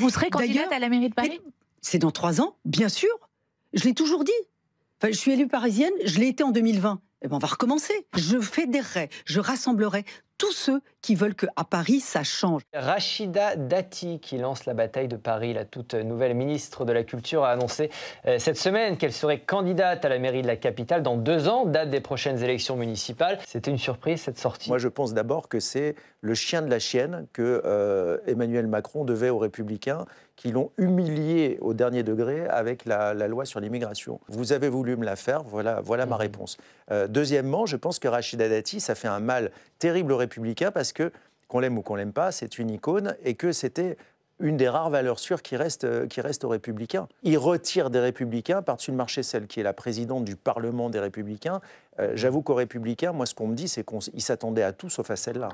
Vous serez candidate à la mairie de Paris C'est dans trois ans, bien sûr. Je l'ai toujours dit. je suis élue parisienne, je l'ai été en 2020. Eh ben, on va recommencer. Je fédérerai, je rassemblerai tous ceux qui veulent que à Paris ça change. Rachida Dati, qui lance la bataille de Paris, la toute nouvelle ministre de la Culture, a annoncé euh, cette semaine qu'elle serait candidate à la mairie de la capitale dans deux ans, date des prochaines élections municipales. C'était une surprise cette sortie. Moi, je pense d'abord que c'est le chien de la chienne que euh, Emmanuel Macron devait aux Républicains qui l'ont humilié au dernier degré avec la, loi sur l'immigration. Vous avez voulu me la faire, voilà, voilà ma mhm. réponse. Euh, deuxièmement, je pense que Rachida Dati, ça fait un mal terrible républicain parce que, qu'on l'aime ou qu'on l'aime pas, c'est une icône et que c'était une des rares valeurs sûres qui reste, euh, qui reste aux Républicains. Il retire des Républicains par-dessus le marché, celle qui est la présidente du Parlement des Républicains. Euh, j'avoue qu'aux Républicains, moi, ce qu'on me dit, c'est qu'ils s'attendaient à tout sauf à celle-là.